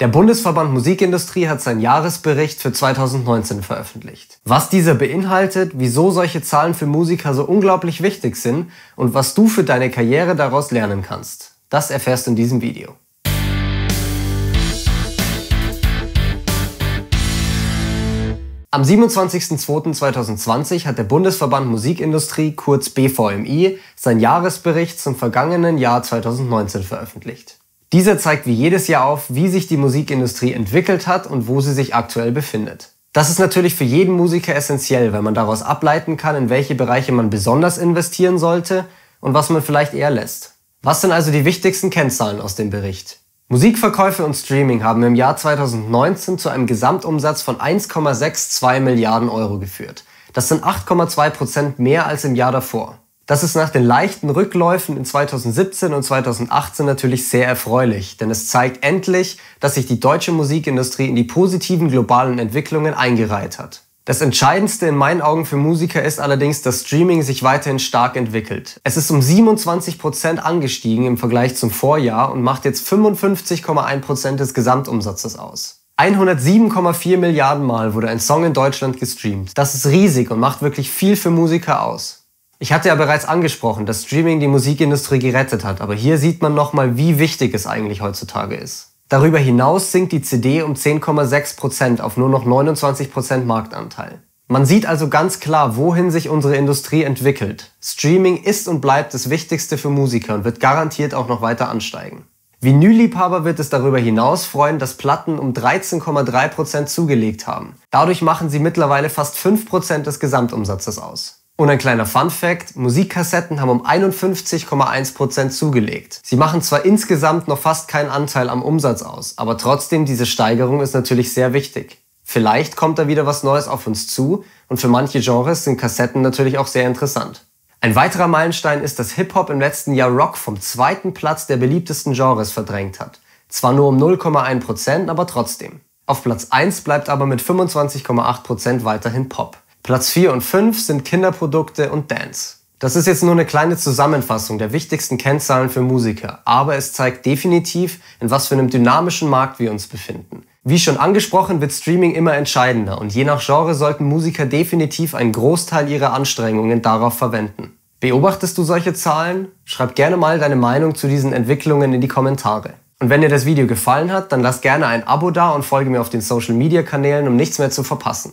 Der Bundesverband Musikindustrie hat seinen Jahresbericht für 2019 veröffentlicht. Was dieser beinhaltet, wieso solche Zahlen für Musiker so unglaublich wichtig sind und was du für deine Karriere daraus lernen kannst, das erfährst du in diesem Video. Am 27.02.2020 hat der Bundesverband Musikindustrie, kurz BVMI, seinen Jahresbericht zum vergangenen Jahr 2019 veröffentlicht. Dieser zeigt wie jedes Jahr auf, wie sich die Musikindustrie entwickelt hat und wo sie sich aktuell befindet. Das ist natürlich für jeden Musiker essentiell, weil man daraus ableiten kann, in welche Bereiche man besonders investieren sollte und was man vielleicht eher lässt. Was sind also die wichtigsten Kennzahlen aus dem Bericht? Musikverkäufe und Streaming haben im Jahr 2019 zu einem Gesamtumsatz von 1,62 Milliarden Euro geführt. Das sind 8,2 Prozent mehr als im Jahr davor. Das ist nach den leichten Rückläufen in 2017 und 2018 natürlich sehr erfreulich, denn es zeigt endlich, dass sich die deutsche Musikindustrie in die positiven globalen Entwicklungen eingereiht hat. Das Entscheidendste in meinen Augen für Musiker ist allerdings, dass Streaming sich weiterhin stark entwickelt. Es ist um 27% angestiegen im Vergleich zum Vorjahr und macht jetzt 55,1% des Gesamtumsatzes aus. 107,4 Milliarden Mal wurde ein Song in Deutschland gestreamt. Das ist riesig und macht wirklich viel für Musiker aus. Ich hatte ja bereits angesprochen, dass Streaming die Musikindustrie gerettet hat, aber hier sieht man nochmal, wie wichtig es eigentlich heutzutage ist. Darüber hinaus sinkt die CD um 10,6% auf nur noch 29% Marktanteil. Man sieht also ganz klar, wohin sich unsere Industrie entwickelt. Streaming ist und bleibt das Wichtigste für Musiker und wird garantiert auch noch weiter ansteigen. Vinylliebhaber wird es darüber hinaus freuen, dass Platten um 13,3% zugelegt haben. Dadurch machen sie mittlerweile fast 5% des Gesamtumsatzes aus. Und ein kleiner Fun Fact, Musikkassetten haben um 51,1% zugelegt. Sie machen zwar insgesamt noch fast keinen Anteil am Umsatz aus, aber trotzdem diese Steigerung ist natürlich sehr wichtig. Vielleicht kommt da wieder was Neues auf uns zu und für manche Genres sind Kassetten natürlich auch sehr interessant. Ein weiterer Meilenstein ist, dass Hip-Hop im letzten Jahr Rock vom zweiten Platz der beliebtesten Genres verdrängt hat. Zwar nur um 0,1%, aber trotzdem. Auf Platz 1 bleibt aber mit 25,8% weiterhin Pop. Platz 4 und 5 sind Kinderprodukte und Dance. Das ist jetzt nur eine kleine Zusammenfassung der wichtigsten Kennzahlen für Musiker, aber es zeigt definitiv, in was für einem dynamischen Markt wir uns befinden. Wie schon angesprochen, wird Streaming immer entscheidender und je nach Genre sollten Musiker definitiv einen Großteil ihrer Anstrengungen darauf verwenden. Beobachtest du solche Zahlen? Schreib gerne mal deine Meinung zu diesen Entwicklungen in die Kommentare. Und wenn dir das Video gefallen hat, dann lass gerne ein Abo da und folge mir auf den Social Media Kanälen, um nichts mehr zu verpassen.